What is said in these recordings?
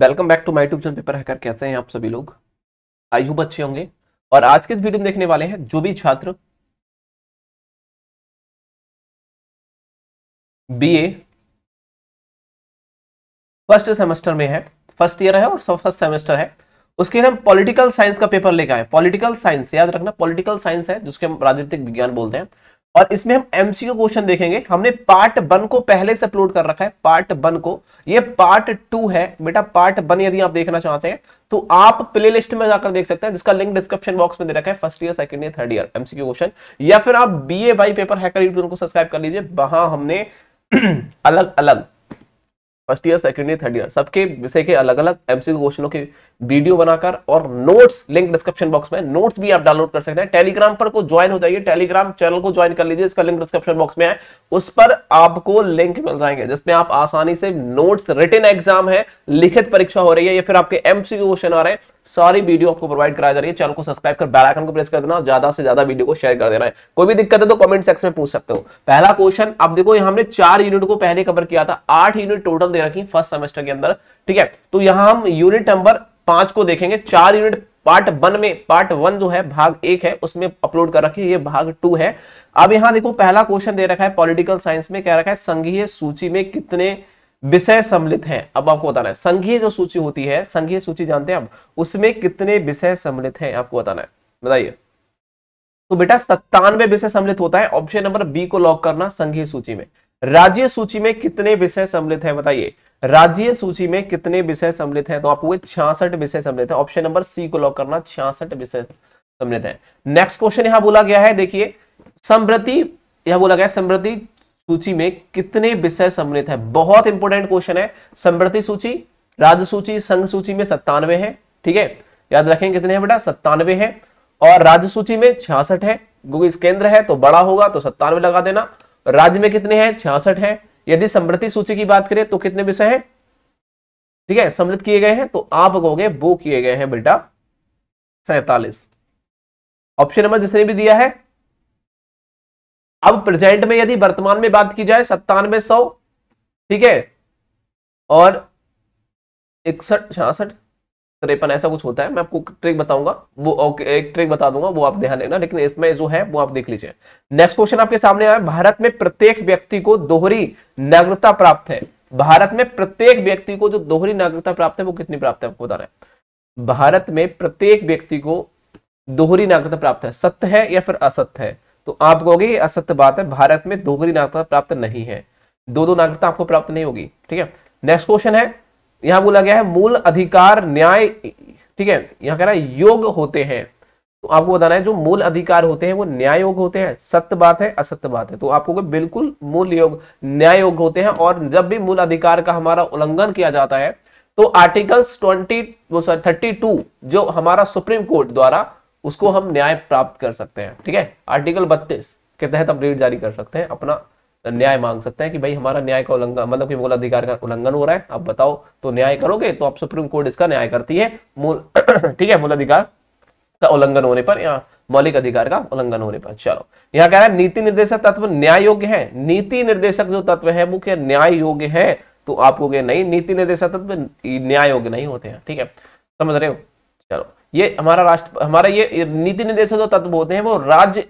welcome back to my tube Paper Hacker कैसे हैं आप सभी लोग आई होप अच्छे होंगे और आज के इस वीडियो में देखने वाले हैं जो भी छात्र बीए फर्स्ट सेमेस्टर में है फर्स्ट ईयर है और फर्स्ट सेमेस्टर है उसके हम पॉलिटिकल साइंस का पेपर लेकर आए पॉलिटिकल साइंस याद रखना पॉलिटिकल साइंस है जिसके हम राजनीतिक विज्ञान बोलते हैं और इसमें हम एमसीओ क्वेश्चन देखेंगे हमने पार्ट वन को पहले से अपलोड कर रखा है पार्ट वन को ये पार्ट टू है बेटा पार्ट वन यदि आप देखना चाहते हैं तो आप प्लेलिस्ट में जाकर देख सकते हैं जिसका लिंक डिस्क्रिप्शन बॉक्स में दे रखा है first year second year third year MCQ question या फिर आप B A by Paper Hacker YouTube को सब्सक्राइब कर लीजिए वहां हमने अलग अलग first year second year third year सबके विषय के अलग अलग एमसीक्यू क्वेश्चनों के वीडियो बनाकर और नोट्स लिंक डिस्क्रिप्शन बॉक्स में नोट्स भी आप डाउनलोड कर सकते हैं टेलीग्राम पर को ज्वाइन हो जाइए टेलीग्राम चैनल को ज्वाइन कर लीजिए इसका लिंक डिस्क्रिप्शन बॉक्स में है उस पर आपको लिंक मिल जाएंगे जिसमें आप आसानी से नोट्स रिटर्न एग्जाम है लिखित परीक्षा हो रही है या फिर आपके एमसी क्वेश्चन आ रहे हैं सारी वीडियो आपको प्रोवाइड कराई जा रही है चैनल को सब्सक्राइब कर बेल आइकन को प्रेस कर देना ज्यादा से ज्यादा वीडियो को शेयर कर देना है कोई भी दिक्कत है तो कमेंट सेक्शन में पूछ सकते हो पहला क्वेश्चन आप देखो यहां हमने चार यूनिट को पहले कवर किया था आठ यूनिट टोटल दे रखी फर्स्ट सेमेस्टर के अंदर ठीक है तो यहाँ हम यूनिट नंबर पांच को देखेंगे चार यूनिट पार्ट वन में पार्ट वन जो है भाग एक है उसमें अपलोड कर रखी है ये भाग टू है अब यहां देखो पहला क्वेश्चन दे रखा है पॉलिटिकल साइंस में कह रखा है संघीय सूची में कितने विषय सम्मिलित हैं अब आपको बताना है संघीय जो सूची होती है संघीय सूची जानते हैं आप उसमें कितने विषय सम्मिलित हैं आपको बताना है बताइए तो बेटा सत्तानवे विषय सम्मिलित होता है ऑप्शन नंबर बी को लॉक करना संघीय सूची में राज्य सूची में कितने विषय सम्मिलित है बताइए राज्य सूची में कितने विषय सम्मिलित हैं तो हुए छियासठ विषय सम्मिलित है ऑप्शन नंबर सी को लॉक करना छियासठ विषय सम्मिलित है नेक्स्ट क्वेश्चन यहां बोला गया है देखिए समृद्धि यह बोला गया समृद्धि सूची में कितने विषय सम्मिलित है बहुत इंपॉर्टेंट क्वेश्चन है समृद्धि सूची राज्य सूची संघ सूची में सत्तानवे है ठीक है याद रखें कितने हैं बेटा सत्तानवे है और राज्य सूची में छियासठ है क्योंकि केंद्र है तो बड़ा होगा तो सत्तानवे लगा देना राज्य में कितने हैं छियासठ है यदि समृद्धि सूची की बात करें तो कितने विषय हैं ठीक है समृद्ध किए गए हैं तो आप कहोगे वो किए गए हैं बेटा सैतालीस ऑप्शन नंबर जिसने भी दिया है अब प्रेजेंट में यदि वर्तमान में बात की जाए सत्तानवे सौ ठीक है और इकसठ छियासठ तिरपन ऐसा कुछ होता है मैं आपको ट्रिक बताऊंगा वो एक ट्रिक बता दूंगा वो आप ध्यान देना लेकिन इसमें जो है वो आप देख लीजिए नेक्स्ट क्वेश्चन आपके सामने आया भारत में प्रत्येक व्यक्ति को दोहरी नागरिकता प्राप्त है भारत में प्रत्येक व्यक्ति को जो दोहरी नागरिकता प्राप्त है वो कितनी प्राप्त है आपको बता रहे भारत में प्रत्येक व्यक्ति को दोहरी नागरिकता प्राप्त है सत्य है या फिर असत्य है तो आप कहोगे असत्य बात है भारत में दोहरी नागरिकता प्राप्त नहीं है दो दो नागरिकता आपको प्राप्त नहीं होगी ठीक है नेक्स्ट क्वेश्चन है यहां बोला गया है मूल अधिकार न्याय ठीक है यहां कह रहा है योग होते हैं तो आपको बताना है जो मूल अधिकार होते हैं वो न्याय योग होते हैं सत्य बात है असत्य बात है तो आपको बिल्कुल मूल योग न्याय योग होते हैं और जब भी मूल अधिकार का हमारा उल्लंघन किया जाता है तो आर्टिकल्स ट्वेंटी थर्टी टू जो हमारा सुप्रीम कोर्ट द्वारा उसको हम न्याय प्राप्त कर सकते हैं ठीक है आर्टिकल बत्तीस के तहत हम रेट जारी कर सकते हैं अपना तो न्याय मांग सकते हैं कि भाई हमारा न्याय का उल्लंघन मतलब कि मूल अधिकार का उल्लंघन हो रहा है आप बताओ तो न्याय करोगे तो आप सुप्रीम कोर्ट इसका न्याय करती है मूल ठीक है मूल अधिकार का उल्लंघन होने पर या मौलिक अधिकार का उल्लंघन होने पर चलो यहाँ कह रहा है नीति निर्देशक तत्व न्याय योग्य है नीति निर्देशक जो तत्व है वो क्या न्याय योग्य है तो आपको क्या नहीं नीति निर्देशक तत्व न्याय योग्य नहीं होते हैं ठीक है समझ रहे हो चलो ये हमारा राष्ट्र हमारा ये नीति निर्देशक जो तत्व होते हैं वो राज्य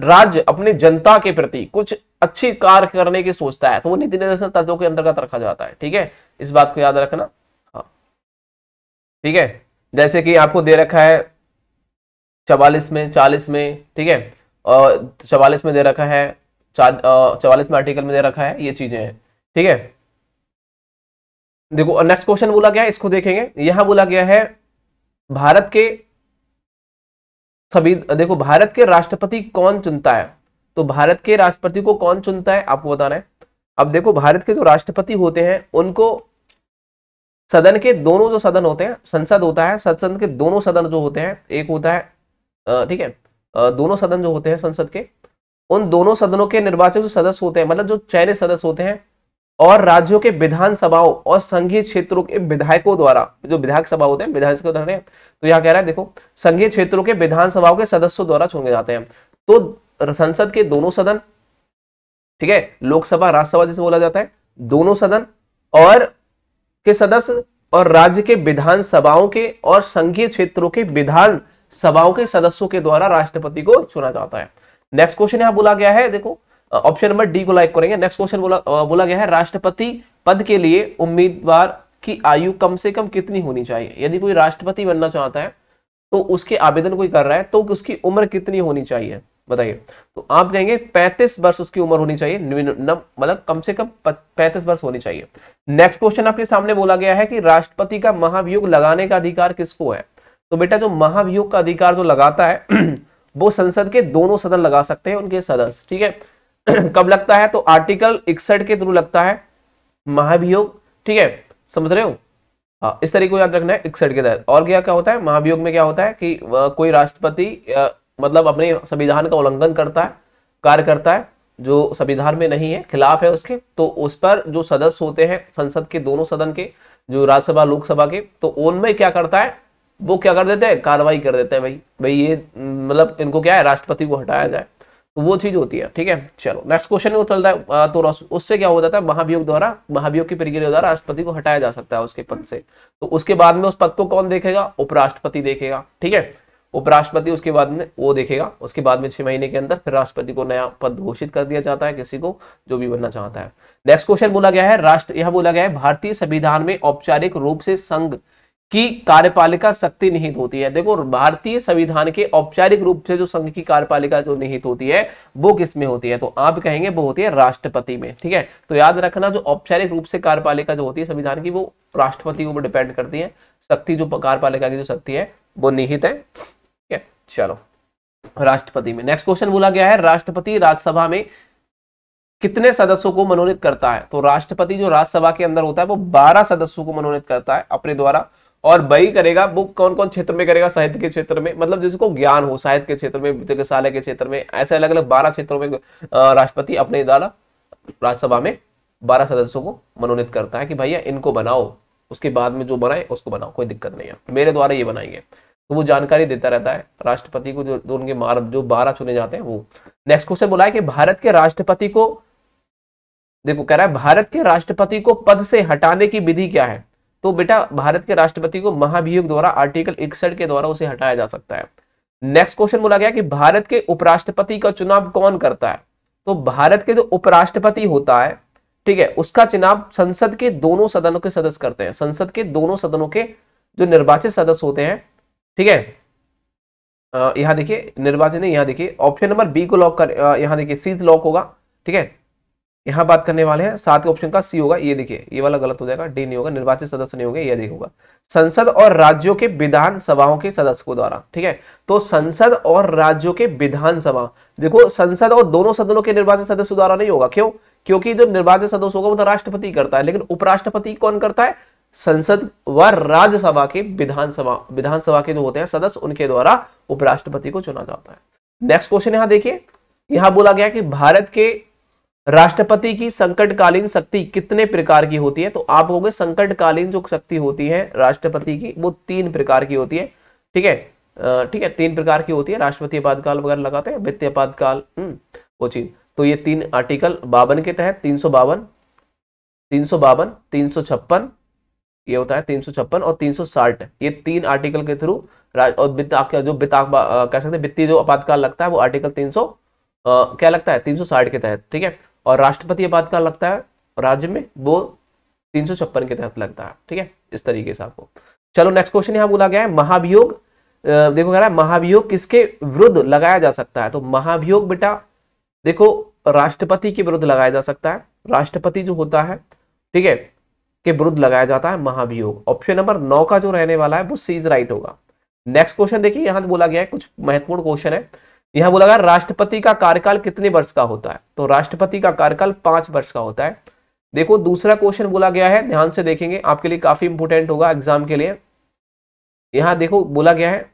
राज्य अपने जनता के प्रति कुछ अच्छी कार्य करने की सोचता है तो वो नीति निर्देशन तत्वों के अंतर्गत रखा जाता है ठीक है इस बात को याद रखना हाँ ठीक है जैसे कि आपको दे रखा है चवालीस में चालीस में ठीक है चवालीस में दे रखा है चवालीस में आर्टिकल में दे रखा है ये चीजें हैं ठीक है देखो नेक्स्ट क्वेश्चन बोला गया इसको देखेंगे यहां बोला गया है भारत के सभी देखो भारत के राष्ट्रपति कौन चुनता है तो भारत के राष्ट्रपति को कौन चुनता है आपको बताना है अब देखो भारत के जो राष्ट्रपति होते हैं उनको सदन के दोनों जो सदन होते हैं संसद होता है संसद के दोनों सदन जो होते हैं एक होता है ठीक है दोनों सदन जो होते हैं संसद के उन दोनों सदनों के निर्वाचित जो सदस्य होते हैं मतलब जो चयनित सदस्य होते हैं और राज्यों के विधानसभाओं और संघीय क्षेत्रों के विधायकों द्वारा जो विधायक सभा होते हैं विधानसभा द्वारा तो यहाँ कह रहा है देखो संघीय क्षेत्रों के विधानसभाओं के सदस्यों द्वारा चुने जाते हैं तो संसद के दोनों सदन ठीक है लोकसभा राज्यसभा जिसे बोला जाता है दोनों सदन और के सदस्य और राज्य के विधानसभाओं के और संघीय क्षेत्रों के विधान सभाओं के सदस्यों के द्वारा राष्ट्रपति को चुना जाता है नेक्स्ट क्वेश्चन यहां बोला गया है देखो ऑप्शन नंबर डी को लाइक करेंगे नेक्स्ट क्वेश्चन बोला बोला गया है राष्ट्रपति पद के लिए उम्मीदवार की आयु कम से कम कितनी होनी चाहिए यदि कोई राष्ट्रपति बनना चाहता है तो उसके आवेदन कोई कर रहा है तो उसकी उम्र कितनी होनी चाहिए बताइए तो आप कहेंगे 35 वर्ष उसकी उम्र होनी चाहिए मतलब कम से कम 35 वर्ष होनी चाहिए नेक्स्ट क्वेश्चन आपके सामने बोला गया है कि राष्ट्रपति का महाभियोग लगाने का अधिकार किसको है तो बेटा जो महाभियोग का अधिकार जो लगाता है वो संसद के दोनों सदन लगा सकते हैं उनके सदस्य ठीक है कब लगता है तो आर्टिकल इकसठ के थ्रू लगता है महाभियोग ठीक है समझ रहे हो हाँ इस तरीके को याद रखना है इकसठ के तहत और क्या क्या होता है महाभियोग में क्या होता है कि कोई राष्ट्रपति मतलब अपने संविधान का उल्लंघन करता है कार्य करता है जो संविधान में नहीं है खिलाफ है उसके तो उस पर जो सदस्य होते हैं संसद के दोनों सदन के जो राज्यसभा लोकसभा के तो उनमें क्या करता है वो क्या कर देते हैं कार्रवाई कर देते हैं भाई भाई ये मतलब इनको क्या है राष्ट्रपति को हटाया जाए तो वो चीज होती है ठीक है चलो नेक्स्ट क्वेश्चन वो चलता है तो उससे क्या हो जाता है महाभियोग द्वारा महाभियोग की प्रक्रिया द्वारा राष्ट्रपति को हटाया जा सकता है उसके पद से तो उसके बाद में उस पद को कौन देखेगा उपराष्ट्रपति देखेगा ठीक है उपराष्ट्रपति उसके बाद में वो देखेगा उसके बाद में छह महीने के अंदर फिर राष्ट्रपति को नया पद घोषित कर दिया जाता है किसी को जो भी बनना चाहता है नेक्स्ट क्वेश्चन बोला गया है राष्ट्र यह बोला गया है भारतीय संविधान में औपचारिक रूप से संघ कि कार्यपालिका शक्ति निहित होती है देखो भारतीय संविधान के औपचारिक रूप से जो संघ की कार्यपालिका जो निहित होती है वो किसमें होती है तो आप कहेंगे वो होती है राष्ट्रपति में ठीक है तो याद रखना जो औपचारिक रूप से कार्यपालिका जो होती है संविधान की वो राष्ट्रपति के ऊपर डिपेंड करती है शक्ति जो कार्यपालिका की जो शक्ति है वो निहित है ठीक है चलो राष्ट्रपति में नेक्स्ट क्वेश्चन बोला गया है राष्ट्रपति राज्यसभा में कितने सदस्यों को मनोनीत करता है तो राष्ट्रपति जो राज्यसभा के अंदर होता है वो बारह सदस्यों को मनोनीत करता है अपने द्वारा और बही करेगा बुक कौन कौन क्षेत्र में करेगा साहित्य के क्षेत्र में मतलब जिसको ज्ञान हो साहित्य के क्षेत्र में चिकित्सालय के क्षेत्र में ऐसे अलग अलग बारह क्षेत्रों में राष्ट्रपति अपने द्वारा राज्यसभा में बारह सदस्यों को मनोनीत करता है कि भैया इनको बनाओ उसके बाद में जो बनाए उसको बनाओ कोई दिक्कत नहीं है मेरे द्वारा ये बनाएंगे तो वो जानकारी देता रहता है राष्ट्रपति को जो, जो उनके मार जो बारह चुने जाते हैं वो नेक्स्ट क्वेश्चन बोला है कि भारत के राष्ट्रपति को देखो कह रहा है भारत के राष्ट्रपति को पद से हटाने की विधि क्या है तो बेटा भारत के राष्ट्रपति को महाभियोग द्वारा आर्टिकल इकसठ के द्वारा उसे हटाया जा सकता है नेक्स्ट क्वेश्चन बोला गया कि भारत के उपराष्ट्रपति का चुनाव कौन करता है तो भारत के जो तो उपराष्ट्रपति होता है ठीक है उसका चुनाव संसद के दोनों सदनों के सदस्य करते हैं संसद के दोनों सदनों के जो निर्वाचित सदस्य होते हैं ठीक है यहां देखिए निर्वाचन यहां देखिए ऑप्शन नंबर बी को लॉक कर यहां देखिए सी लॉक होगा ठीक है यहां बात करने वाले हैं सात ऑप्शन का सी होगा ये देखिए ये वाला गलत हो जाएगा डी नहीं होगा निर्वाचित सदस्य नहीं होगा ये नहीं होगा संसद और राज्यों के विधानसभाओं के सदस्य को द्वारा ठीक है तो संसद और राज्यों के विधानसभा देखो संसद और दोनों सदनों के निर्वाचित सदस्य द्वारा नहीं होगा क्यों क्योंकि जो निर्वाचित सदस्य होगा वो तो राष्ट्रपति करता है लेकिन उपराष्ट्रपति कौन करता है संसद व राज्यसभा के विधानसभा विधानसभा के जो होते हैं सदस्य उनके द्वारा उपराष्ट्रपति को चुना जाता है नेक्स्ट क्वेश्चन यहां देखिए यहां बोला गया कि भारत के राष्ट्रपति की संकटकालीन शक्ति कितने प्रकार की होती है तो आप बोलोगे संकटकालीन जो शक्ति होती है राष्ट्रपति की वो तीन प्रकार की होती है ठीक है ठीक है तीन प्रकार की होती है राष्ट्रपति आपातकाल वगैरह लगाते हैं वित्तीय आपातकाल हम्म, वो चीज तो ये तीन आर्टिकल बावन के तहत तीन सौ बावन तीन सौ बावन तीन सौ छप्पन ये होता है तीन सौ छप्पन और तीन सौ साठ ये तीन आर्टिकल के थ्रू और वित्त जो वित्त कह सकते हैं वित्तीय जो आपातकाल लगता है वो आर्टिकल तीन सौ क्या लगता है तीन सौ साठ के तहत ठीक है और राष्ट्रपति अपराध लगता है राज्य में वो तीन के तहत लगता है ठीक है इस तरीके से आपको चलो नेक्स्ट क्वेश्चन यहां बोला गया है महाभियोग देखो कह रहा है महाभियोग किसके विरुद्ध लगाया जा सकता है तो महाभियोग बेटा देखो राष्ट्रपति के विरुद्ध लगाया जा सकता है राष्ट्रपति जो होता है ठीक है के विरुद्ध लगाया जाता है महाभियोग ऑप्शन नंबर नौ का जो रहने वाला है वो सीज राइट होगा नेक्स्ट क्वेश्चन देखिए यहां बोला गया है कुछ महत्वपूर्ण क्वेश्चन है यहां बोला गया राष्ट्रपति का कार्यकाल कितने वर्ष का होता है तो राष्ट्रपति का कार्यकाल पांच वर्ष का होता है देखो दूसरा क्वेश्चन बोला गया है ध्यान से देखेंगे आपके लिए काफी इंपोर्टेंट होगा एग्जाम के लिए यहां देखो बोला गया है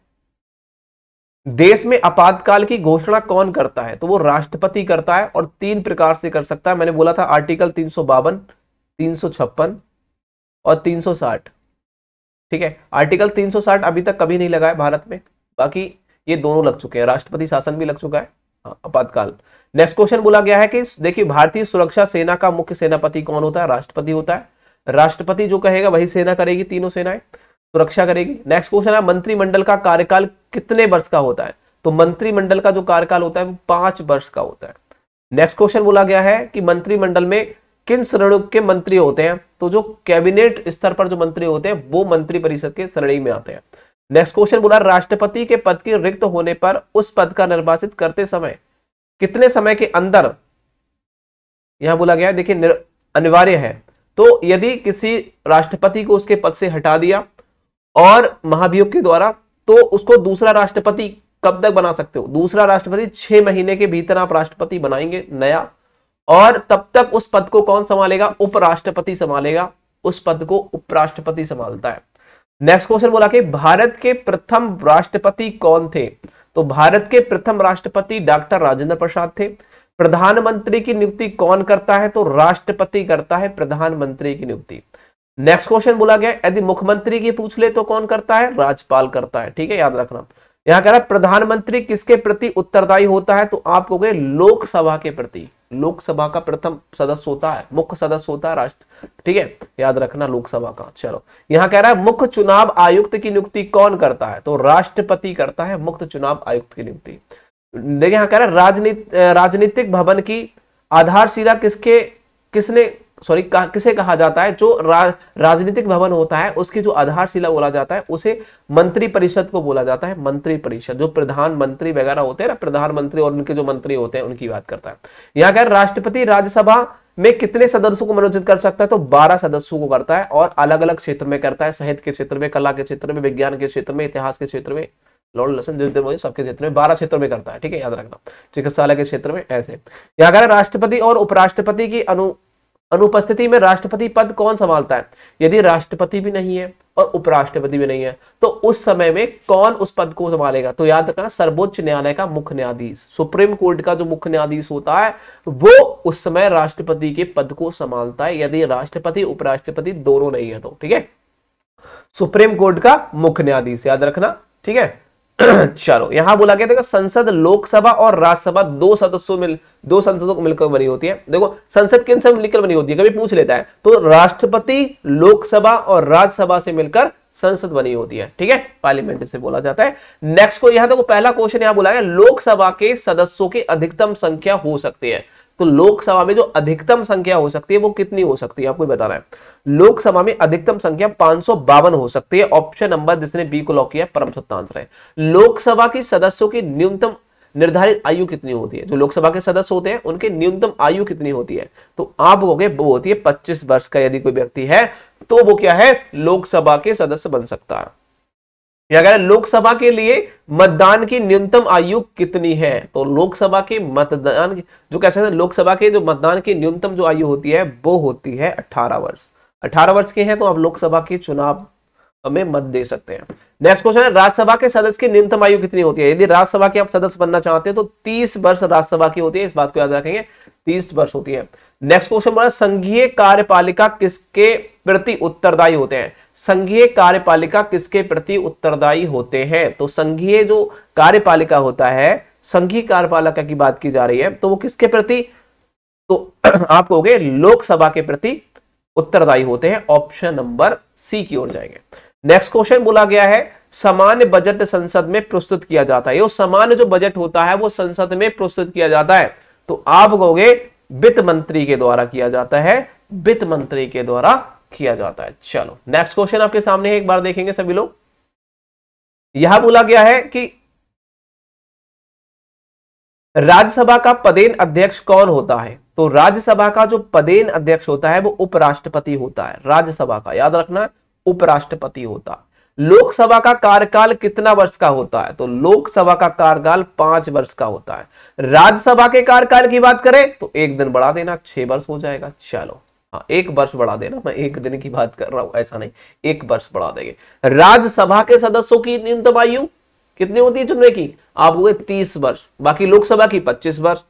देश में आपातकाल की घोषणा कौन करता है तो वो राष्ट्रपति करता है और तीन प्रकार से कर सकता है मैंने बोला था आर्टिकल तीन सौ बावन तीन सौ छप्पन और तीन सौ साठ ठीक है आर्टिकल तीन सौ साठ अभी तक कभी नहीं लगा है भारत में बाकी ये दोनों लग चुके हैं राष्ट्रपति शासन भी लग चुका है हाँ, आपातकाल नेक्स्ट क्वेश्चन बोला गया है कि देखिए भारतीय सुरक्षा सेना का मुख्य सेनापति कौन होता है राष्ट्रपति होता है राष्ट्रपति जो कहेगा वही सेना करेगी तीनों सेनाएं सुरक्षा करेगी नेक्स्ट क्वेश्चन है मंत्रिमंडल का कार्यकाल कितने वर्ष का होता है तो मंत्रिमंडल का जो कार्यकाल होता है वो पांच वर्ष का होता है नेक्स्ट क्वेश्चन बोला गया है कि मंत्रिमंडल में किन श्रेणियों के मंत्री होते हैं तो जो कैबिनेट स्तर पर जो मंत्री होते हैं वो मंत्रिपरिषद के श्रेणी में आते हैं नेक्स्ट क्वेश्चन बोला राष्ट्रपति के पद के रिक्त होने पर उस पद का निर्वाचित करते समय कितने समय के अंदर यहां बोला गया देखिए अनिवार्य है तो यदि किसी राष्ट्रपति को उसके पद से हटा दिया और महाभियोग के द्वारा तो उसको दूसरा राष्ट्रपति कब तक बना सकते हो दूसरा राष्ट्रपति छह महीने के भीतर आप राष्ट्रपति बनाएंगे नया और तब तक उस पद को कौन संभालेगा उपराष्ट्रपति संभालेगा उस पद को उपराष्ट्रपति संभालता है नेक्स्ट क्वेश्चन बोला कि भारत के प्रथम राष्ट्रपति कौन थे तो भारत के प्रथम राष्ट्रपति डॉक्टर राजेंद्र प्रसाद थे प्रधानमंत्री की नियुक्ति कौन करता है तो राष्ट्रपति करता है प्रधानमंत्री की नियुक्ति नेक्स्ट क्वेश्चन बोला गया यदि मुख्यमंत्री की पूछ ले तो कौन करता है राज्यपाल करता है ठीक है याद रखना यहां कह रहा है प्रधानमंत्री किसके प्रति उत्तरदायी होता है तो आप कहोगे लोकसभा के प्रति लोकसभा का प्रथम सदस्य होता है मुख्य सदस्य होता है राष्ट्र ठीक है याद रखना लोकसभा का चलो यहां कह रहा है मुख्य चुनाव आयुक्त की नियुक्ति कौन करता है तो राष्ट्रपति करता है मुख्य चुनाव आयुक्त की नियुक्ति देखिए यहां कह रहा है राजनीति राजनीतिक भवन की आधारशिला किसके किसने सॉरी कह, किसे कहा जाता है जो रा, राजनीतिक भवन होता है उसकी जो आधारशिला बोला जाता है उसे मंत्री परिषद को बोला जाता है मंत्री परिषद जो प्रधानमंत्री वगैरह होते हैं ना प्रधानमंत्री और उनके जो मंत्री होते हैं उनकी बात करता है यहां कह राष्ट्रपति राज्यसभा में कितने सदस्यों को मनोनीत कर सकता है तो 12 सदस्यों को करता है और अलग अलग क्षेत्र में करता है साहित्य के क्षेत्र में कला के क्षेत्र में विज्ञान के क्षेत्र में इतिहास के क्षेत्र में लॉर्ड लसन सबके क्षेत्र में बारह क्षेत्र में करता है ठीक है याद रखना चिकित्सालय के क्षेत्र में ऐसे यहाँ कह राष्ट्रपति और उपराष्ट्रपति की अनु अनुपस्थिति में राष्ट्रपति पद कौन संभालता है यदि राष्ट्रपति भी नहीं है और उपराष्ट्रपति भी नहीं है तो उस समय में कौन उस पद को संभालेगा तो याद रखना सर्वोच्च न्यायालय का मुख्य न्यायाधीश सुप्रीम कोर्ट का जो मुख्य न्यायाधीश होता है वो उस समय राष्ट्रपति के पद को संभालता है यदि राष्ट्रपति उपराष्ट्रपति दोनों नहीं है तो ठीक है सुप्रीम कोर्ट का मुख्य न्यायाधीश याद रखना ठीक है चलो यहां बोला गया देखो संसद लोकसभा और राज्यसभा दो सदस्यों में दो संसदों को मिलकर बनी होती है देखो संसद किन से मिलकर बनी होती है कभी पूछ लेता है तो राष्ट्रपति लोकसभा और राज्यसभा से मिलकर संसद बनी होती है ठीक है पार्लियामेंट से बोला जाता है नेक्स्ट को यहां देखो पहला क्वेश्चन यहां बोला गया लोकसभा के सदस्यों की अधिकतम संख्या हो सकती है तो लोकसभा में जो अधिकतम संख्या हो सकती है वो कितनी हो सकती है आपको बताना है लोकसभा में अधिकतम संख्या पांच हो सकती है ऑप्शन नंबर जिसने बी को लॉक किया परम सत्ता आंसर है लोकसभा के सदस्यों की न्यूनतम निर्धारित आयु कितनी होती है जो लोकसभा के सदस्य होते हैं उनके न्यूनतम आयु कितनी होती है तो आप कहोगे वो होती है 25 वर्ष का यदि कोई व्यक्ति है तो वो क्या है लोकसभा के सदस्य बन सकता है या कह लोकसभा के लिए मतदान की न्यूनतम आयु कितनी है तो लोकसभा के मतदान जो कह सकते हैं लोकसभा के जो मतदान की न्यूनतम जो आयु होती है वो होती है 18 वर्ष 18 वर्ष के हैं तो आप लोकसभा के चुनाव में मत दे सकते हैं नेक्स्ट क्वेश्चन है राज्यसभा के सदस्य की न्यूनतम आयु कितनी होती है यदि राज्यसभा के आप सदस्य बनना चाहते हैं तो तीस वर्ष राज्यसभा की होती है इस बात को याद रखेंगे तीस वर्ष होती है नेक्स्ट क्वेश्चन बोला संघीय कार्यपालिका किसके प्रति उत्तरदायी होते हैं संघीय कार्यपालिका किसके प्रति उत्तरदायी होते हैं तो संघीय जो कार्यपालिका होता है संघीय कार्यपालिका की बात की जा रही है तो वो किसके प्रति तो आप कहोगे लोकसभा के प्रति उत्तरदायी होते हैं ऑप्शन नंबर सी की ओर जाएंगे नेक्स्ट क्वेश्चन बोला गया है सामान्य बजट संसद में प्रस्तुत किया जाता है सामान्य जो बजट होता है वो संसद में प्रस्तुत किया जाता है तो आप कहोगे वित्त मंत्री के द्वारा किया जाता है वित्त मंत्री के द्वारा किया जाता है चलो नेक्स्ट क्वेश्चन आपके सामने है एक बार देखेंगे सभी लोग यह बोला गया है कि राज्यसभा का पदेन अध्यक्ष कौन होता है तो राज्यसभा का जो पदेन अध्यक्ष होता है वो उपराष्ट्रपति होता है राज्यसभा का याद रखना उपराष्ट्रपति होता है लोकसभा का कार्यकाल कितना वर्ष का होता है तो लोकसभा का कार्यकाल पांच वर्ष का होता है राज्यसभा के कार्यकाल की बात करें तो एक दिन बढ़ा देना छह वर्ष हो जाएगा चलो हाँ एक वर्ष बढ़ा देना मैं एक दिन की बात कर रहा हूं ऐसा नहीं एक वर्ष बढ़ा देंगे राज्यसभा के सदस्यों की न्यूनतम आयु कितनी होती है चुनने की आप हुए तीस वर्ष बाकी लोकसभा की पच्चीस वर्ष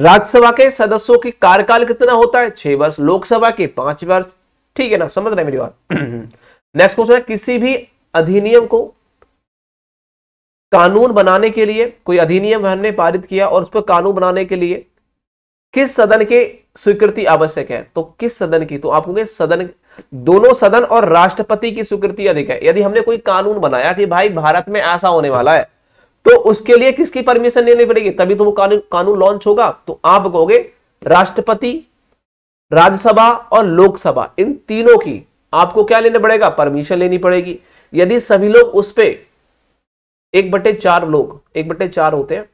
राज्यसभा के सदस्यों की कार्यकाल कितना होता है छह वर्ष लोकसभा के पांच वर्ष ठीक है ना समझ रहे मेरी बात नेक्स्ट क्वेश्चन है किसी भी अधिनियम को कानून बनाने के लिए कोई अधिनियम हमने पारित किया और उस पर कानून बनाने के लिए किस सदन के स्वीकृति आवश्यक है तो किस सदन की तो आप कहोगे सदन दोनों सदन और राष्ट्रपति की स्वीकृति अधिक है यदि हमने कोई कानून बनाया कि भाई भारत में ऐसा होने वाला है तो उसके लिए किसकी परमिशन लेनी पड़ेगी तभी तो वो कानून कानून लॉन्च होगा तो आप कहोगे राष्ट्रपति राज्यसभा और लोकसभा इन तीनों की आपको क्या लेना पड़ेगा परमिशन लेनी पड़ेगी यदि सभी लोग उस पर एक बटे चार लोग एक बटे चार होते हैं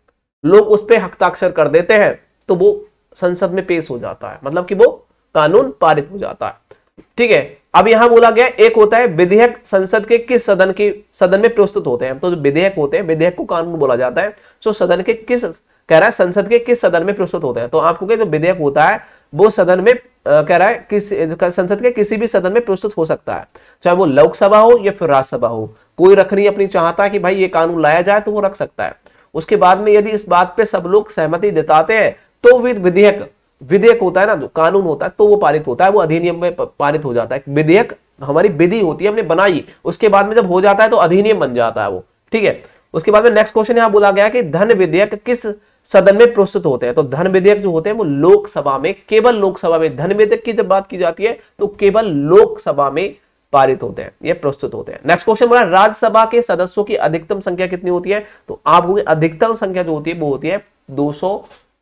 लोग उस पर हस्ताक्षर कर देते हैं तो वो संसद में पेश हो जाता है मतलब कि वो कानून पारित हो जाता है ठीक है अब यहां बोला गया एक होता है विधेयक संसद के किस सदन की सदन में प्रस्तुत होते हैं तो जो विधेयक होते हैं विधेयक को कानून बोला जाता है तो सदन के किस कह रहा है संसद के किस सदन में प्रस्तुत होते हैं तो आपको जो विधेयक होता है वो सदन में Uh, कह रहा है किस संसद के किसी भी सदन में प्रस्तुत हो सकता है चाहे वो लोकसभा हो या फिर राज्यसभा हो कोई रखनी अपनी चाहता है कि भाई ये कानून लाया जाए तो वो रख सकता है उसके बाद में यदि इस बात पे सब लोग सहमति जताते हैं तो विद विधेयक विधेयक होता है ना जो कानून होता है तो वो पारित होता है वो अधिनियम में पारित हो जाता है विधेयक हमारी विधि होती है हमने बनाई उसके बाद में जब हो जाता है तो अधिनियम बन जाता है वो ठीक है उसके बाद में नेक्स्ट क्वेश्चन यहां बोला गया कि धन विधेयक किस सदन में प्रस्तुत होते हैं तो धन विधेयक जो होते हैं वो लोकसभा में केवल लोकसभा में धन विधेयक की जब बात की जाती है तो केवल लोकसभा में पारित होते हैं ये प्रस्तुत होते हैं नेक्स्ट क्वेश्चन बोला राज्यसभा के सदस्यों की अधिकतम संख्या कितनी होती है तो आपको अधिकतम संख्या जो होती है वो होती है दो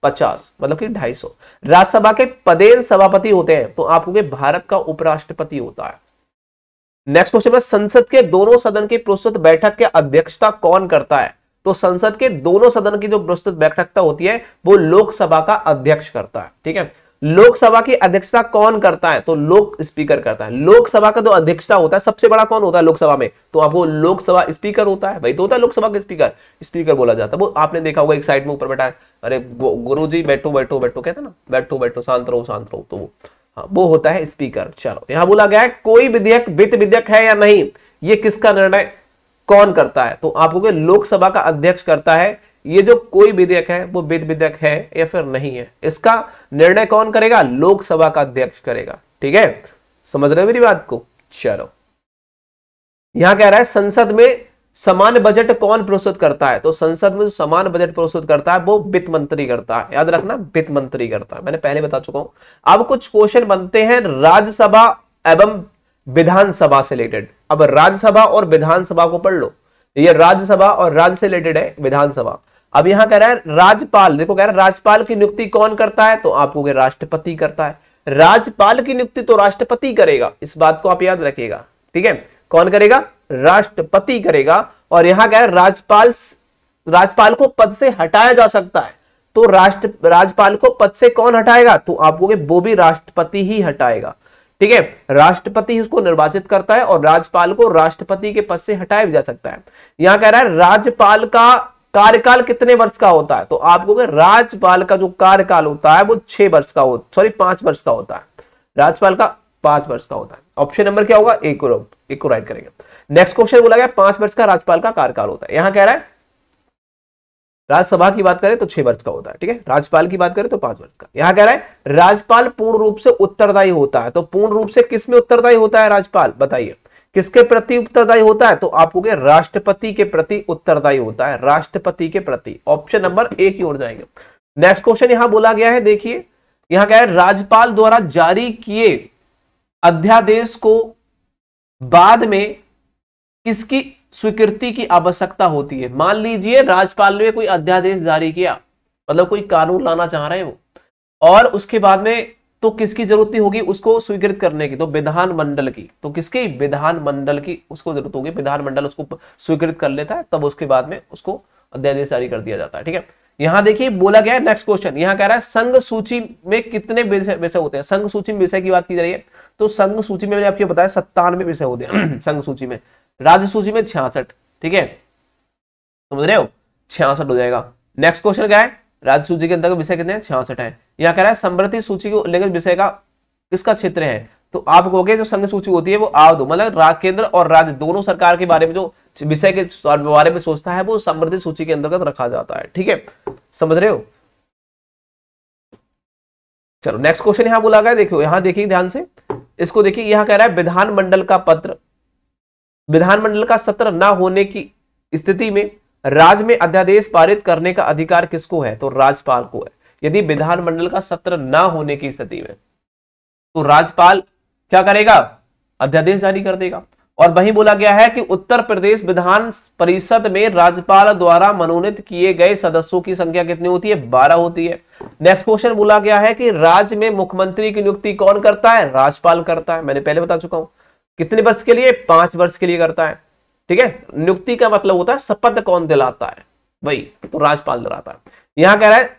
पचास मतलब कि ढाई सौ राज्यसभा के पदेन सभापति होते हैं तो आपको के भारत का उपराष्ट्रपति होता है नेक्स्ट क्वेश्चन में संसद के दोनों सदन की प्रस्तुत बैठक की अध्यक्षता कौन करता है तो संसद के दोनों सदन की जो प्रस्तुत बैठकता होती है वो लोकसभा का अध्यक्ष करता है ठीक है लोकसभा की अध्यक्षता कौन करता है तो लोक स्पीकर करता है लोकसभा का जो अध्यक्षता होता है सबसे बड़ा कौन होता है लोकसभा में तो आपको लोकसभा स्पीकर होता है भाई तो होता है लोकसभा का स्पीकर स्पीकर बोला जाता है वो आपने देखा होगा एक साइड में ऊपर बैठा है अरे गुरु जी बैठो बैठो बैठो कहते ना बैठो बैठो शांत रहो शांत रहो तो वो हाँ वो होता है स्पीकर चलो यहां बोला गया है कोई विधेयक वित्त विधेयक है या नहीं ये किसका निर्णय कौन करता है तो आपको लोकसभा का अध्यक्ष करता है ये जो कोई विधेयक है वो विध विधेयक है या फिर नहीं है इसका निर्णय कौन करेगा लोकसभा का अध्यक्ष करेगा ठीक है समझ रहे हो मेरी बात को चलो यहां कह रहा है संसद में समान बजट कौन प्रस्तुत करता है तो संसद में जो समान बजट प्रस्तुत करता है वो वित्त मंत्री करता है याद रखना वित्त मंत्री करता है मैंने पहले बता चुका हूं अब कुछ क्वेश्चन बनते हैं राज्यसभा एवं विधानसभा से रिलेटेड अब राज्यसभा और विधानसभा को पढ़ लो ये राज्यसभा और राज्य से रिलेटेड है विधानसभा अब यहां कह रहा है राज्यपाल देखो कह रहा है राज्यपाल की नियुक्ति कौन करता है तो आपको राष्ट्रपति करता है राज्यपाल की नियुक्ति तो राष्ट्रपति करेगा इस बात को आप याद रखिएगा ठीक है कौन करेगा राष्ट्रपति करेगा और यहां कह रहा है राज्यपाल राज्यपाल को पद से हटाया जा सकता है तो राष्ट्र राज्यपाल को पद से कौन हटाएगा तो आपको वो भी राष्ट्रपति ही हटाएगा ठीक है राष्ट्रपति उसको निर्वाचित करता है और राज्यपाल को राष्ट्रपति के पद से हटाया भी जा सकता है यहां कह रहा है राज्यपाल का कार्यकाल कितने वर्ष का होता है तो आपको राज्यपाल का जो कार्यकाल होता है वो छह वर्ष का होता सॉरी पांच वर्ष का होता है राज्यपाल का पांच वर्ष का होता है ऑप्शन नंबर क्या होगा एक को एक को राइट करेंगे नेक्स्ट क्वेश्चन बोला गया पांच वर्ष का राज्यपाल का कार्यकाल होता है यहां कह रहा है राज्यसभा की बात करें तो छह वर्ष का होता है ठीक है राज्यपाल की बात करें तो पांच वर्ष का यहां कह रहा है राज्यपाल पूर्ण रूप से उत्तरदायी होता है तो पूर्ण रूप से किसमें उत्तरदायी होता है राज्यपाल बताइए किसके प्रति उत्तरदायी होता है तो आप हो राष्ट्रपति के प्रति उत्तरदायी होता है राष्ट्रपति के प्रति ऑप्शन नंबर ए की ओर जाएंगे नेक्स्ट क्वेश्चन यहां बोला गया है देखिए यहां क्या है राज्यपाल द्वारा जारी किए अध्यादेश को बाद में किसकी स्वीकृति की आवश्यकता होती है मान लीजिए राज्यपाल ने कोई अध्यादेश जारी किया मतलब कोई कानून लाना चाह रहे हैं वो और उसके बाद में तो किसकी जरूरत नहीं होगी उसको स्वीकृत करने की तो विधान मंडल की तो किसकी विधान मंडल की उसको जरूरत होगी विधान मंडल उसको स्वीकृत कर लेता है तब उसके बाद में उसको अध्यादेश जारी कर दिया जाता है ठीक है यहां देखिए बोला गया है नेक्स्ट क्वेश्चन यहाँ कह रहा है संघ सूची में कितने विषय होते हैं संघ सूची में विषय की बात की जा रही है तो संघ सूची में मैंने आपको बताया सत्तानवे विषय होते हैं संघ सूची में राज्य सूची में छियासठ ठीक है समझ रहे हो छियासठ हो जाएगा नेक्स्ट क्वेश्चन क्या है राज्य सूची के अंतर्गत विषय कितने हैं छियासठ है यहाँ कह रहा है समृद्धि सूची के उल्लेखित विषय का किसका क्षेत्र है तो आप कहोगे जो संघ सूची होती है वो आप दो मतलब केंद्र और राज्य दोनों सरकार के बारे में जो विषय के बारे में सोचता है वो समृद्धि सूची के अंतर्गत रखा जाता है ठीक है समझ रहे हो चलो नेक्स्ट क्वेश्चन यहां बोला गया देखो यहां देखिए ध्यान से इसको देखिए यहां कह रहा है विधानमंडल का पत्र विधानमंडल का सत्र ना होने की स्थिति में राज्य में अध्यादेश पारित करने का अधिकार किसको है तो राज्यपाल को है यदि विधानमंडल का सत्र ना होने की स्थिति में तो राज्यपाल क्या करेगा अध्यादेश जारी कर देगा और वहीं बोला गया है कि उत्तर प्रदेश विधान परिषद में राज्यपाल द्वारा मनोनीत किए गए सदस्यों की संख्या कितनी होती है बारह होती है नेक्स्ट क्वेश्चन बोला गया है कि राज्य में मुख्यमंत्री की नियुक्ति कौन करता है राज्यपाल करता है मैंने पहले बता चुका हूं कितने वर्ष के लिए पांच वर्ष के लिए करता है ठीक है नियुक्ति का मतलब होता है शपथ कौन दिलाता है वही तो राज्यपाल दिलाता है यहां कह रहा है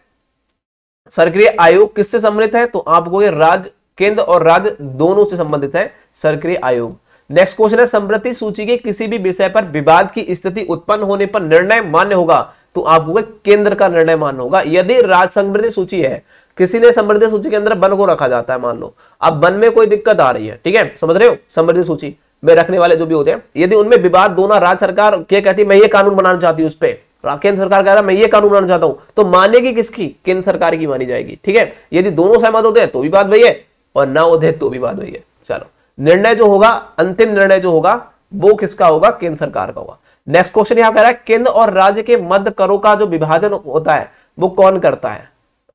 सरक्रिय आयोग किससे संबंधित है तो आपको ये राज्य केंद्र और राज्य दोनों से संबंधित है सरक्रिय आयोग नेक्स्ट क्वेश्चन है समृद्धि सूची के किसी भी विषय पर विवाद की स्थिति उत्पन्न होने पर निर्णय मान्य होगा तो आपको केंद्र का निर्णय मान्य होगा यदि राज्य समृद्धि सूची है किसी ने समृद्धि सूची के अंदर वन को रखा जाता है मान लो अब वन में कोई दिक्कत आ रही है ठीक है समझ रहे हो समृद्धि सूची में रखने वाले जो भी होते हैं यदि उनमें विवाद ना राज्य सरकार क्या कहती है मैं ये कानून बनाना चाहती हूँ उस पर केंद्र सरकार कह रहा है मैं ये कानून बनाना चाहता हूँ तो मानेगी किसकी केंद्र सरकार की मानी जाएगी ठीक है यदि दोनों सहमत होते हैं तो भी बात वही है और ना होते तो भी बात वही है चलो निर्णय जो होगा अंतिम निर्णय जो होगा वो किसका होगा केंद्र सरकार का होगा नेक्स्ट क्वेश्चन यहाँ कह रहा है केंद्र और राज्य के मध्य करों का जो विभाजन होता है वो कौन करता है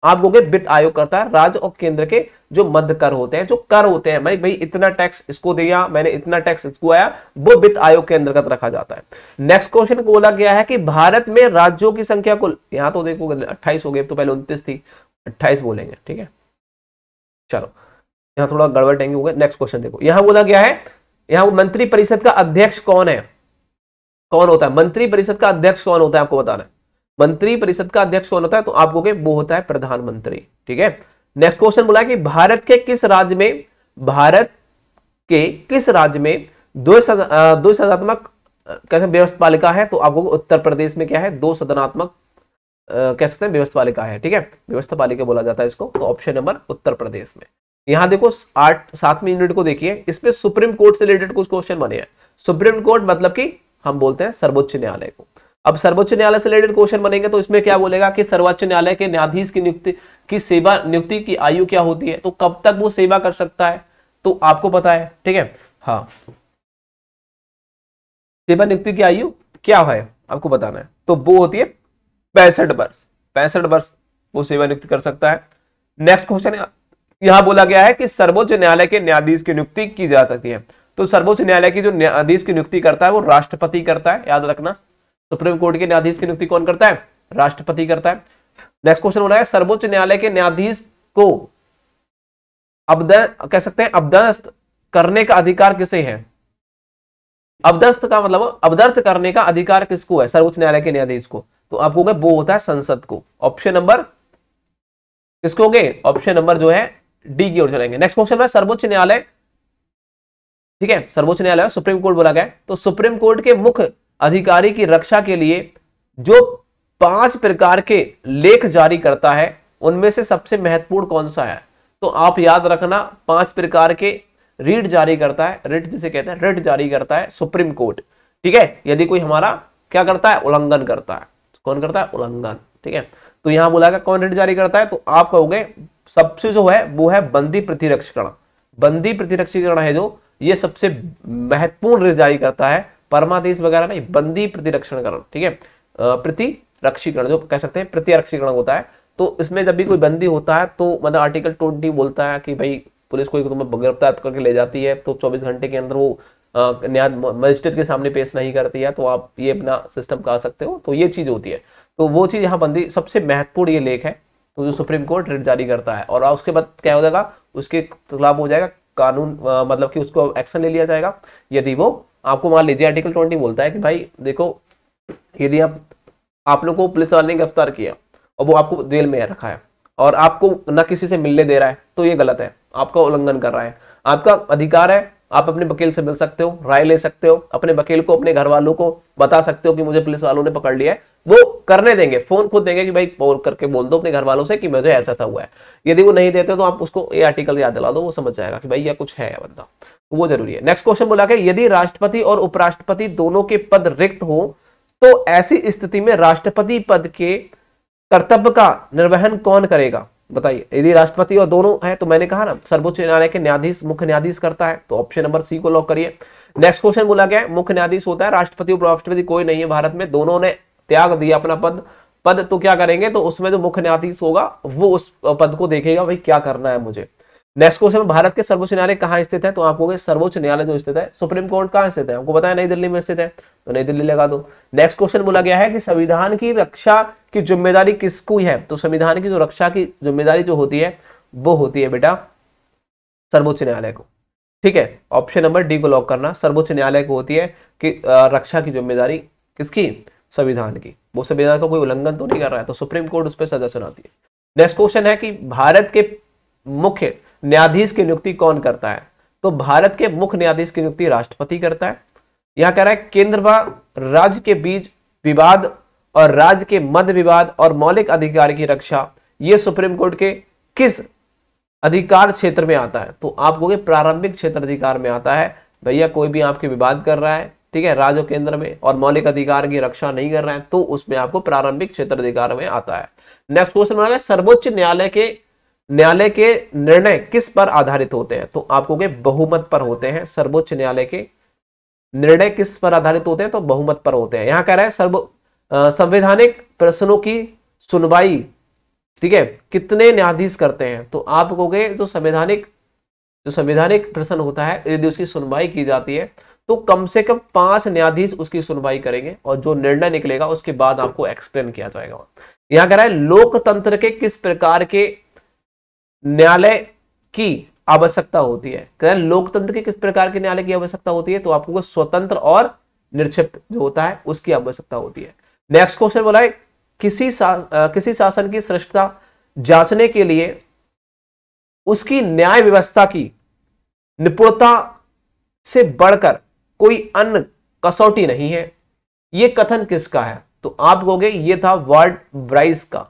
आप कहोगे वित्त आयोग करता है राज्य और केंद्र के जो मध्य कर होते हैं जो कर होते हैं भाई भाई इतना टैक्स इसको दिया मैंने इतना टैक्स इसको आया वो वित्त आयोग के अंतर्गत रखा जाता है नेक्स्ट क्वेश्चन बोला गया है कि भारत में राज्यों की संख्या कुल यहां तो देखो अट्ठाईस हो गए तो पहले उन्तीस थी अट्ठाईस बोलेंगे ठीक है चलो यहां थोड़ा गड़बड़ टेंगे हो गए नेक्स्ट क्वेश्चन देखो यहां बोला गया है यहां मंत्रिपरिषद का अध्यक्ष कौन है कौन होता है मंत्रिपरिषद का अध्यक्ष कौन होता है आपको बताना है मंत्री परिषद का अध्यक्ष कौन होता है तो आप कहोगे वो होता है प्रधानमंत्री ठीक है नेक्स्ट क्वेश्चन बोला कि भारत के किस राज्य में भारत के किस राज्य में दो सदनात्मक कैसे है तो आपको उत्तर प्रदेश में क्या है दो सदनात्मक कह सकते हैं पालिका है ठीक है व्यवस्थापालिका बोला जाता है इसको तो ऑप्शन नंबर उत्तर प्रदेश में यहां देखो आठ सातवीं यूनिट को देखिए इसमें सुप्रीम कोर्ट से रिलेटेड कुछ क्वेश्चन बने हैं सुप्रीम कोर्ट मतलब कि हम बोलते हैं सर्वोच्च न्यायालय को अब सर्वोच्च न्यायालय से रिलेटेड क्वेश्चन बनेंगे तो इसमें क्या बोलेगा कि सर्वोच्च न्यायालय के न्यायाधीश की नियुक्ति की सेवा नियुक्ति की आयु क्या होती है तो कब तक वो सेवा कर सकता है तो आपको पता है ठीक है हाँ सेवा नियुक्ति की आयु क्या है आपको बताना है तो वो होती है पैंसठ वर्ष पैंसठ वर्ष वो सेवा नियुक्ति कर सकता है नेक्स्ट क्वेश्चन यहां बोला गया है कि सर्वोच्च न्यायालय के न्यायाधीश की नियुक्ति की जा सकती है तो सर्वोच्च न्यायालय की जो न्यायाधीश की नियुक्ति करता है वो राष्ट्रपति करता है याद रखना सुप्रीम कोर्ट के न्यायाधीश की नियुक्ति कौन करता है राष्ट्रपति करता है नेक्स्ट क्वेश्चन हो रहा है सर्वोच्च न्यायालय के न्यायाधीश को अबद कह सकते हैं अबदस्त करने का अधिकार किसे है अबदस्त का मतलब अबदर्थ करने का अधिकार किसको है सर्वोच्च न्यायालय के न्यायाधीश को तो आपको वो होता है संसद को ऑप्शन नंबर किसको गए ऑप्शन नंबर जो है डी की ओर चलेंगे नेक्स्ट क्वेश्चन है सर्वोच्च न्यायालय ठीक है सर्वोच्च न्यायालय सुप्रीम कोर्ट बोला गया तो सुप्रीम कोर्ट के मुख्य अधिकारी की रक्षा के लिए जो पांच प्रकार के लेख जारी करता है उनमें से सबसे महत्वपूर्ण कौन सा है तो आप याद रखना पांच प्रकार के रीट जारी करता है रिट जिसे कहते हैं रिट जारी करता है सुप्रीम कोर्ट ठीक है यदि कोई हमारा क्या करता है उल्लंघन करता है कौन करता है उल्लंघन ठीक है तो यहां बोला कौन रिट जारी करता है तो आप कहोगे सबसे जो है वो है बंदी प्रतिरक्षकरण बंदी प्रतिरक्षीकरण है जो ये सबसे महत्वपूर्ण रिट जारी करता है परमादेश वगैरह में बंदी प्रतिरक्षणकरण ठीक है प्रतिरक्षीकरण जो कह सकते हैं प्रतिरक्षीकरण होता है तो इसमें जब भी कोई बंदी होता है तो मतलब आर्टिकल ट्वेंटी बोलता है कि भाई पुलिस कोई तुम्हें गिरफ्तार करके ले जाती है तो 24 घंटे के अंदर वो न्याय मजिस्ट्रेट के सामने पेश नहीं करती है तो आप ये अपना सिस्टम कह सकते हो तो ये चीज़ होती है तो वो चीज़ यहाँ बंदी सबसे महत्वपूर्ण ये लेख है तो जो सुप्रीम कोर्ट रेट जारी करता है और उसके बाद क्या हो जाएगा उसके खिलाफ हो जाएगा कानून आ, मतलब कि उसको एक्शन ले लिया जाएगा यदि वो आपको मान लीजिए आर्टिकल ट्वेंटी बोलता है कि भाई देखो यदि आप आप लोग को पुलिस वाले ने गिरफ्तार किया और वो आपको जेल में रखा है और आपको न किसी से मिलने दे रहा है तो ये गलत है आपका उल्लंघन कर रहा है आपका अधिकार है आप अपने वकील से मिल सकते हो राय ले सकते हो अपने वकील को अपने घर वालों को बता सकते हो कि मुझे पुलिस वालों ने पकड़ लिया है वो करने देंगे फोन खुद देंगे कि भाई फोन करके बोल दो अपने घर वालों से कि मुझे ऐसा ऐसा हुआ है यदि वो नहीं देते तो आप उसको ये आर्टिकल याद दिला दो वो समझ जाएगा कि भाई यह कुछ है बंदा तो वो जरूरी है नेक्स्ट क्वेश्चन बोला कि यदि राष्ट्रपति और उपराष्ट्रपति दोनों के पद रिक्त हो तो ऐसी स्थिति में राष्ट्रपति पद के कर्तव्य का निर्वहन कौन करेगा बताइए यदि राष्ट्रपति और दोनों हैं तो मैंने कहा ना सर्वोच्च न्यायालय के न्यायाधीश मुख्य न्यायाधीश करता है तो ऑप्शन नंबर सी को लॉक करिए नेक्स्ट क्वेश्चन बोला गया मुख्य न्यायाधीश होता है राष्ट्रपति उपराष्ट्रपति कोई नहीं है भारत में दोनों ने त्याग दिया अपना पद पद तो क्या करेंगे तो उसमें जो मुख्य न्यायाधीश होगा वो उस पद को देखेगा भाई क्या करना है मुझे नेक्स्ट क्वेश्चन में भारत के सर्वोच्च न्यायालय कहाँ स्थित है तो आपको सर्वोच्च न्यायालय जो स्थित है सुप्रीम कोर्ट कहाँ स्थित है आपको बताया नई दिल्ली में स्थित है तो नई दिल्ली लगा दो नेक्स्ट क्वेश्चन बोला गया है कि संविधान की रक्षा कि जिम्मेदारी किसको है तो संविधान की जो रक्षा की जिम्मेदारी जो होती है वो होती है बेटा सर्वोच्च न्यायालय को ठीक है ऑप्शन नंबर डी को लॉक करना सर्वोच्च न्यायालय को होती है कि रक्षा की जिम्मेदारी किसकी संविधान की वो संविधान का कोई उल्लंघन तो नहीं कर रहा है तो सुप्रीम कोर्ट उस पर सजा सुनाती है नेक्स्ट क्वेश्चन है कि भारत के मुख्य न्यायाधीश की नियुक्ति कौन करता है तो भारत के मुख्य न्यायाधीश की नियुक्ति राष्ट्रपति करता है यहां कह रहा है केंद्र व राज्य के बीच विवाद और राज्य के मध्य विवाद और मौलिक अधिकार की रक्षा ये सुप्रीम कोर्ट के किस अधिकार क्षेत्र में आता है तो आप कहोगे प्रारंभिक क्षेत्र अधिकार में आता है भैया कोई भी आपके विवाद कर रहा है ठीक है राज्य केंद्र में और मौलिक अधिकार की रक्षा नहीं कर रहे हैं तो उसमें आपको प्रारंभिक क्षेत्र अधिकार में आता है नेक्स्ट क्वेश्चन बना सर्वोच्च न्यायालय के न्यायालय के निर्णय किस पर आधारित होते हैं तो आपको कहोगे बहुमत पर होते हैं सर्वोच्च न्यायालय के निर्णय किस पर आधारित होते हैं तो बहुमत पर होते हैं यहां कह रहे हैं सर्व संवैधानिक प्रश्नों की सुनवाई ठीक है कितने न्यायाधीश करते हैं तो आप कहोगे जो संवैधानिक जो संवैधानिक प्रश्न होता है यदि उसकी सुनवाई की जाती है तो कम से कम पांच न्यायाधीश उसकी सुनवाई करेंगे और जो निर्णय निकलेगा उसके बाद आपको एक्सप्लेन किया जाएगा यहां कह रहा है लोकतंत्र के किस प्रकार के न्यायालय की आवश्यकता होती है कह रहे हैं लोकतंत्र के किस प्रकार के न्यायालय की आवश्यकता होती है तो आपको स्वतंत्र और निरक्षिप्त जो होता है उसकी आवश्यकता होती है नेक्स्ट क्वेश्चन बोला है किसी सा, किसी शासन की श्रेष्ठता जांचने के लिए उसकी न्याय व्यवस्था की निपुणता से बढ़कर कोई अन्य कसौटी नहीं है यह कथन किसका है तो आप कहोगे ये था वर्ड ब्राइस का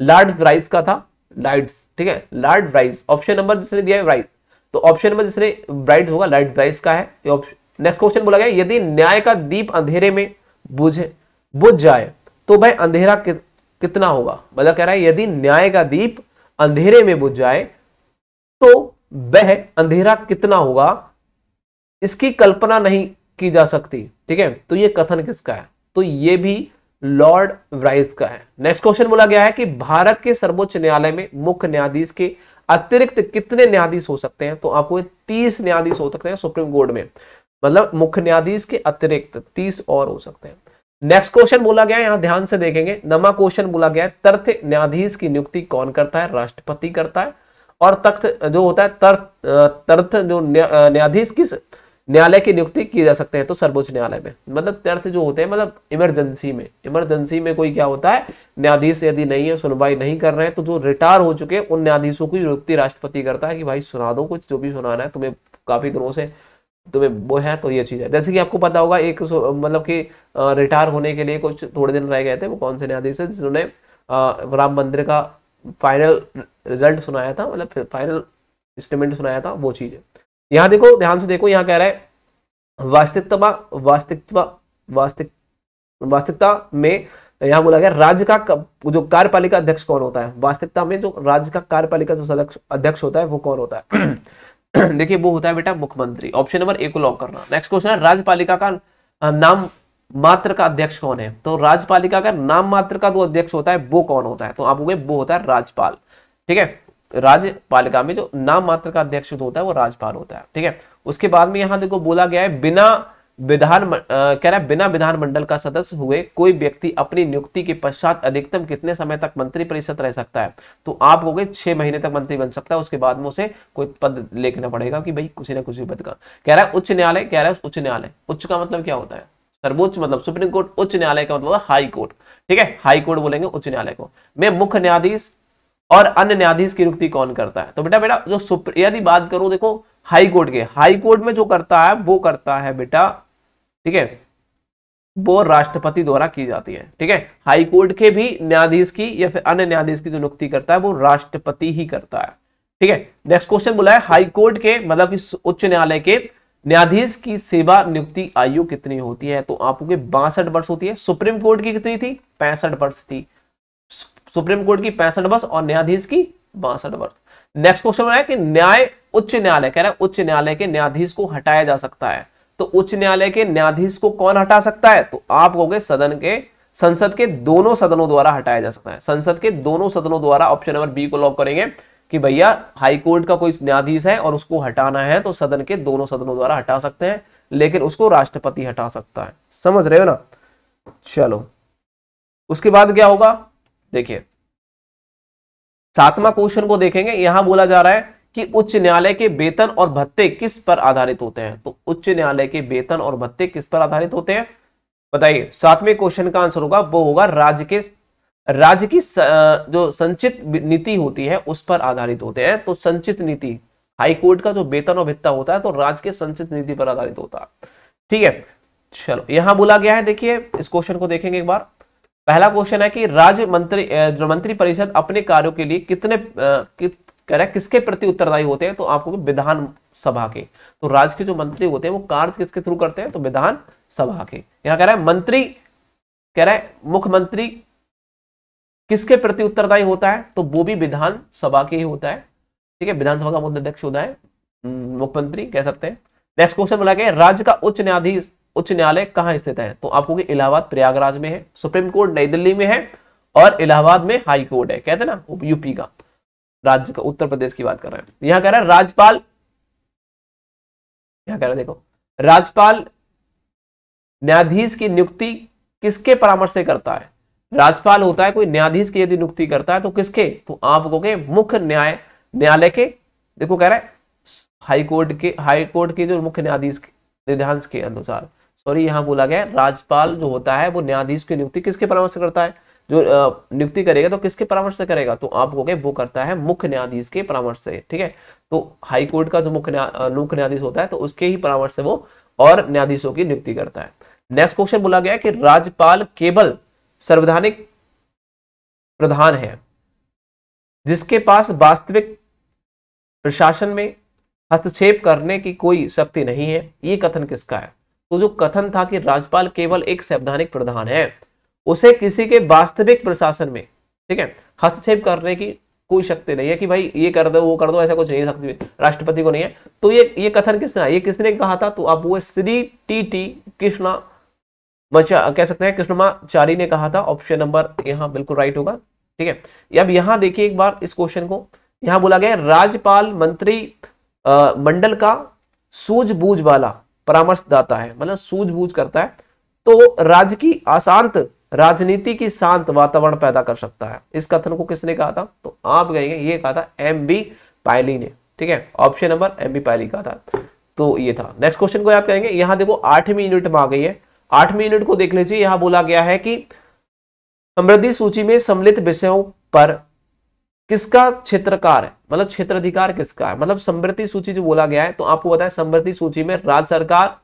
लार्ड ब्राइस का था लाइट ठीक है लार्ड ब्राइस ऑप्शन नंबर जिसने दिया है ब्राइस तो ऑप्शन नंबर जिसने ब्राइट होगा लाइट ब्राइस का है नेक्स्ट क्वेश्चन बोला गया यदि न्याय का दीप अंधेरे में बुझे बुझ जाए तो भाई अंधेरा कि, कितना होगा मतलब कह रहा है यदि न्याय का दीप अंधेरे में बुझ जाए तो वह अंधेरा कितना होगा इसकी कल्पना नहीं की जा सकती ठीक है तो यह कथन किसका है तो ये भी लॉर्ड व्राइस का है नेक्स्ट क्वेश्चन बोला गया है कि भारत के सर्वोच्च न्यायालय में मुख्य न्यायाधीश के अतिरिक्त कितने न्यायाधीश हो सकते हैं तो आपको तीस न्यायाधीश हो सकते हैं सुप्रीम कोर्ट में मतलब मुख्य न्यायाधीश के अतिरिक्त तीस और हो सकते हैं नेक्स्ट क्वेश्चन बोला गया यहां ध्यान से देखेंगे नवा क्वेश्चन बोला गया है तथ्य न्यायाधीश की नियुक्ति कौन करता है राष्ट्रपति करता है और तख्त जो होता है तर्थ जो न्यायाधीश किस न्यायालय की नियुक्ति की जा सकते हैं तो सर्वोच्च न्यायालय में मतलब तर्थ जो होते हैं मतलब इमरजेंसी में इमरजेंसी में कोई क्या होता है न्यायाधीश यदि नहीं है सुनवाई नहीं कर रहे हैं तो जो रिटायर हो चुके उन न्यायाधीशों की नियुक्ति राष्ट्रपति करता है कि भाई सुना दो कुछ जो भी सुनाना है तुम्हें काफी दिनों से तुम्हें वो है तो ये चीज़ है जैसे कि आपको पता होगा एक मतलब कि रिटायर होने के लिए कुछ थोड़े दिन रह गए थे वो कौन से न्यायाधीश थे जिन्होंने राम मंदिर का फाइनल रिजल्ट सुनाया था मतलब फाइनल स्टेटमेंट सुनाया था वो चीज़ है यहाँ देखो ध्यान से देखो यहाँ कह रहा है वास्तविकता वास्तविकता वास्तविक वास्तविकता में यहाँ बोला गया राज्य का जो कार्यपालिका अध्यक्ष कौन होता है वास्तविकता में जो राज्य का कार्यपालिका जो अध्यक्ष होता है वो कौन होता है देखिए वो होता है बेटा मुख्यमंत्री ऑप्शन नंबर ए को लॉक करना नेक्स्ट क्वेश्चन है राज्यपालिका का नाम मात्र का अध्यक्ष कौन है तो राज्यपालिका का नाम मात्र का जो अध्यक्ष होता है वो कौन होता है तो आप वो होता है राज्यपाल ठीक है राज्यपालिका में जो नाम मात्र का अध्यक्ष होता है वो राज्यपाल होता है ठीक है उसके बाद में यहां देखो बोला गया है बिना विधान कह रहा है बिना विधान मंडल का सदस्य हुए कोई व्यक्ति अपनी नियुक्ति के पश्चात अधिकतम कितने समय तक मंत्री परिषद रह सकता है तो आप हो गए छह महीने तक मंत्री बन सकता है उसके बाद में उसे कोई पद लेखना पड़ेगा कि भाई कुछ ना कुछ भी पद का कह रहा है उच्च न्यायालय कह रहा है उच्च न्यायालय उच्च का मतलब क्या होता है सर्वोच्च मतलब सुप्रीम कोर्ट उच्च न्यायालय का मतलब हाई कोर्ट ठीक है हाई कोर्ट बोलेंगे उच्च न्यायालय को मैं मुख्य न्यायाधीश और अन्य न्यायाधीश की नियुक्ति कौन करता है तो बेटा बेटा जो यदि बात करूं देखो हाई कोर्ट के हाई कोर्ट में जो करता है वो करता है बेटा ठीक है वो राष्ट्रपति द्वारा की जाती है ठीक है हाई कोर्ट के भी न्यायाधीश की या फिर अन्य न्यायाधीश की जो नियुक्ति करता है वो राष्ट्रपति ही करता है ठीक है नेक्स्ट क्वेश्चन बोला है हाई कोर्ट के मतलब कि उच्च न्यायालय के न्यायाधीश की सेवा नियुक्ति आयु कितनी होती है तो आपको के बासठ वर्ष होती है सुप्रीम कोर्ट की कितनी थी पैंसठ वर्ष थी सुप्रीम कोर्ट की पैंसठ वर्ष और न्यायाधीश की बासठ वर्ष नेक्स्ट क्वेश्चन बनाया कि न्याय उच्च न्यायालय कह रहा है उच्च न्यायालय के न्यायाधीश को हटाया जा सकता है तो उच्च न्यायालय के न्यायाधीश को कौन हटा सकता है तो आप कहोगे सदन के संसद के दोनों सदनों द्वारा हटाया जा सकता है संसद के दोनों सदनों द्वारा ऑप्शन नंबर बी को लॉक करेंगे कि भैया हाईकोर्ट का कोई न्यायाधीश है और उसको हटाना है तो सदन के दोनों सदनों द्वारा हटा सकते हैं लेकिन उसको राष्ट्रपति हटा सकता है समझ रहे हो ना चलो उसके बाद क्या होगा देखिए सातवां क्वेश्चन को देखेंगे यहां बोला जा रहा है कि उच्च न्यायालय के वेतन और भत्ते किस पर आधारित होते हैं तो उच्च न्यायालय के वेतन और भत्ते किस पर आधारित होते हैं बताइए सातवें क्वेश्चन का आंसर होगा वो होगा राज्य के राज्य की जो संचित नीति होती है उस पर आधारित होते हैं तो संचित नीति हाई कोर्ट का जो वेतन और भित्ता होता है तो राज्य के संचित नीति पर आधारित होता है ठीक है चलो यहां बोला गया है देखिए इस क्वेश्चन को देखेंगे एक बार पहला क्वेश्चन है कि राज्य मंत्री मंत्री परिषद अपने कार्यों के लिए कितने कि, करेक्ट किसके प्रति उत्तरदायी होते हैं तो आपको विधान सभा के तो राज्य के जो मंत्री होते हैं वो कार्य किसके थ्रू करते हैं तो विधान सभा के यहां कह रहा है मंत्री कह रहा है मुख्यमंत्री किसके प्रति उत्तरदायी होता है तो वो भी विधान सभा के ही होता है ठीक है विधानसभा का मुख्य अध्यक्ष होता है मुख्यमंत्री कह सकते हैं नेक्स्ट क्वेश्चन बोला गया राज्य का उच्च न्यायाधीश उच्च न्यायालय कहां स्थित है तो आपको इलाहाबाद प्रयागराज में है सुप्रीम कोर्ट नई दिल्ली में है और इलाहाबाद में हाई कोर्ट है कहते ना यूपी का राज्य का उत्तर प्रदेश की बात कर रहे हैं यहां कह रहा है राज्यपाल यहां कह रहा है देखो राज्यपाल न्यायाधीश की नियुक्ति किसके परामर्श से करता है राज्यपाल होता है कोई न्यायाधीश की यदि नियुक्ति करता है तो किसके तो आप कहोगे मुख्य न्याय न्यायालय के देखो कह रहे हैं हाईकोर्ट के हाईकोर्ट के जो मुख्य न्यायाधीश निर्देश के अनुसार सॉरी यहां बोला गया राज्यपाल जो होता है वो न्यायाधीश की नियुक्ति किसके परामर्श करता है जो नियुक्ति करेगा तो किसके परामर्श से करेगा तो आप कहोगे वो करता है मुख्य न्यायाधीश के परामर्श से ठीक है तो हाई कोर्ट का जो मुख्य मुख्य न्यायाधीश होता है तो उसके ही परामर्श से वो और न्यायाधीशों की नियुक्ति करता है नेक्स्ट क्वेश्चन बोला गया कि राज्यपाल केवल संवैधानिक प्रधान है जिसके पास वास्तविक प्रशासन में हस्तक्षेप करने की कोई शक्ति नहीं है ये कथन किसका है तो जो कथन था कि राज्यपाल केवल एक संवैधानिक प्रधान है उसे किसी के वास्तविक प्रशासन में ठीक है हस्तक्षेप करने की कोई शक्ति नहीं है कि भाई ये कर दो वो कर दो ऐसा कुछ नहीं सकती राष्ट्रपति को नहीं है तो ये ये कथन किसने ये किसने कहा था तो आप वो श्री टी टी कृष्णा मचा कह सकते हैं कृष्णमाचारी ने कहा था ऑप्शन नंबर यहाँ बिल्कुल राइट होगा ठीक है अब यहाँ देखिए एक बार इस क्वेश्चन को यहाँ बोला गया राज्यपाल मंत्री मंडल का सूझबूझ वाला परामर्शदाता है मतलब सूझबूझ करता है तो राज्य की अशांत राजनीति की शांत वातावरण पैदा कर सकता है इस कथन को किसने कहा था तो आप कहेंगे ये कहा था एम बी पायली ने ठीक है ऑप्शन नंबर एम बी पायली कहा था तो ये था नेक्स्ट क्वेश्चन को याद करेंगे यहां देखो आठवीं यूनिट में आ गई है आठवीं यूनिट को देख लीजिए यहां बोला गया है कि समृद्धि सूची में सम्मिलित विषयों पर किसका क्षेत्रकार है मतलब क्षेत्राधिकार किसका है मतलब समृद्धि सूची जो बोला गया है तो आपको बताया समृद्धि सूची में राज्य सरकार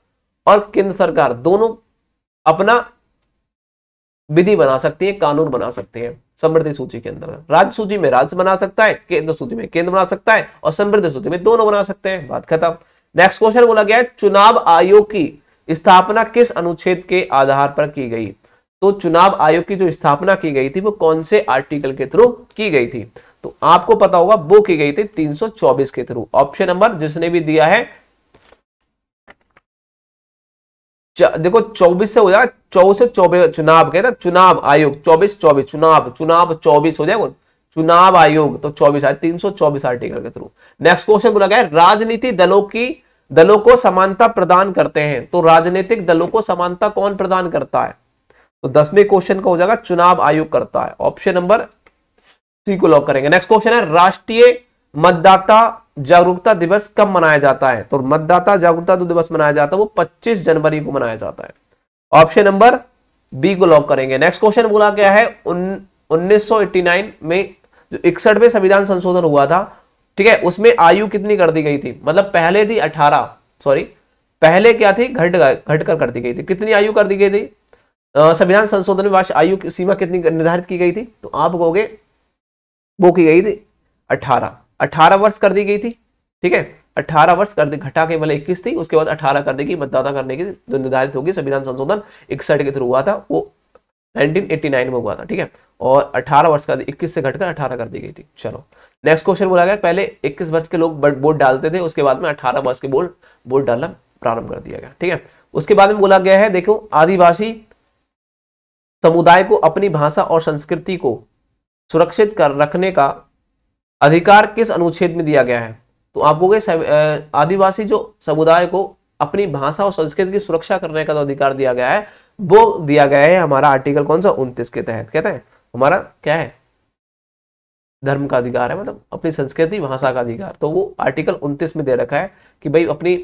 और केंद्र सरकार दोनों अपना विधि बना सकती है कानून बना सकते हैं समृद्धि सूची के अंदर राज्य सूची में राज्य बना सकता है केंद्र सूची में केंद्र बना सकता है और समृद्धि सूची में दोनों बना सकते हैं बात खत्म नेक्स्ट क्वेश्चन बोला गया है चुनाव आयोग की स्थापना किस अनुच्छेद के आधार पर की गई तो चुनाव आयोग की जो स्थापना की गई थी वो कौन से आर्टिकल के थ्रू की गई थी तो आपको पता होगा वो की गई थी 324 के थ्रू ऑप्शन नंबर जिसने भी दिया है देखो चौबीस से हो जाएगा चौबीस से चौबीस चुनाव कहते चुनाव आयोग चौबीस चौबीस चुनाव चुनाव चौबीस हो जाएगा चुनाव आयोग तो चौबीस तीन सौ चौबीस आर्टिकल के थ्रू नेक्स्ट क्वेश्चन बोला गया राजनीति दलों की दलों को समानता प्रदान करते हैं तो राजनीतिक दलों को समानता कौन प्रदान करता है तो दसवें क्वेश्चन का हो जाएगा चुनाव आयोग करता है ऑप्शन नंबर सी को लॉक करेंगे नेक्स्ट क्वेश्चन है राष्ट्रीय मतदाता जागरूकता दिवस कब मनाया जाता है तो मतदाता जागरूकता दिवस मनाया जाता है वो 25 जनवरी को मनाया जाता है ऑप्शन नंबर बी को लॉक करेंगे नेक्स्ट क्वेश्चन बोला गया है उन, 1989 में जो इकसठवें संविधान संशोधन हुआ था ठीक है उसमें आयु कितनी कर दी गई थी मतलब पहले थी 18 सॉरी पहले क्या थी घट घटकर कर दी गई थी कितनी आयु कर दी गई थी संविधान संशोधन में वार्ष आयु की सीमा कितनी निर्धारित की गई थी तो आप कहोगे वो की गई थी अठारह अठारह वर्ष कर दी गई थी ठीक है अठारह वर्ष कर दी घटा के मतलब इक्कीस थी उसके बाद अठारह कर देगी मतदाता करने की जो निर्धारित होगी संविधान संशोधन इकसठ के थ्रू हुआ था वो 1989 में हुआ था ठीक है और 18 वर्ष का इक्कीस से घटकर अठारह कर दी गई थी चलो नेक्स्ट क्वेश्चन बोला गया पहले इक्कीस वर्ष के लोग वोट डालते थे उसके बाद में अठारह वर्ष के बोर्ड वोट डालना प्रारंभ कर दिया गया ठीक है उसके बाद में बोला गया है देखो आदिवासी समुदाय को अपनी भाषा और संस्कृति को सुरक्षित कर रखने का अधिकार किस अनुच्छेद में दिया गया है तो आप कहोगे आदिवासी जो समुदाय को अपनी भाषा और संस्कृति की सुरक्षा करने का जो अधिकार दिया गया है वो दिया गया है हमारा आर्टिकल कौन सा उनतीस के तहत कहते हैं हमारा क्या है धर्म का अधिकार है मतलब अपनी संस्कृति भाषा का अधिकार तो वो आर्टिकल उनतीस में दे रखा है कि भाई अपनी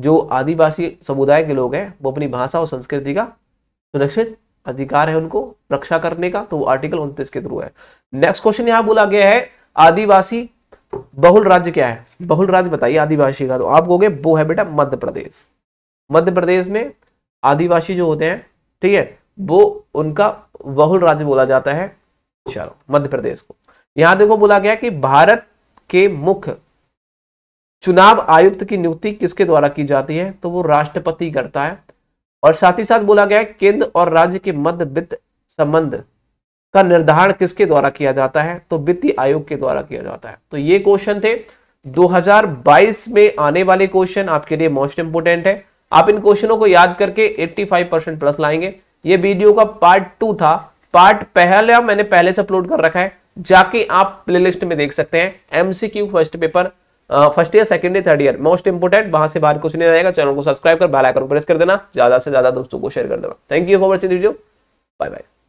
जो आदिवासी समुदाय के लोग हैं वो अपनी भाषा और संस्कृति का सुरक्षित अधिकार है उनको रक्षा करने का तो वो आर्टिकल उन्तीस के थ्रू है नेक्स्ट क्वेश्चन यहां बोला गया है आदिवासी बहुल राज्य क्या है बहुल राज्य बताइए आदिवासी का तो आप कहोगे वो है बेटा मध्य प्रदेश मध्य प्रदेश में आदिवासी जो होते हैं ठीक है वो उनका बहुल राज्य बोला जाता है चलो मध्य प्रदेश को यहां देखो बोला गया कि भारत के मुख्य चुनाव आयुक्त की नियुक्ति किसके द्वारा की जाती है तो वो राष्ट्रपति करता है और साथ ही साथ बोला गया केंद्र और राज्य के मध्य वित्त संबंध का निर्धारण किसके द्वारा किया जाता है तो वित्तीय आयोग के द्वारा किया जाता है तो ये क्वेश्चन थे 2022 में आने वाले क्वेश्चन आपके लिए मोस्ट इंपोर्टेंट है आप इन क्वेश्चनों को याद करके 85 परसेंट प्लस लाएंगे ये वीडियो का पार्ट टू था पार्ट पहला मैंने पहले से अपलोड कर रखा है जाके आप प्लेलिस्ट में देख सकते हैं MCQ first paper first year second year third year most important वहां से बाहर कुछ नहीं आएगा चैनल को सब्सक्राइब कर बैलाइकन प्रेस कर देना ज्यादा से ज्यादा दोस्तों को शेयर कर देना thank you for watching video bye bye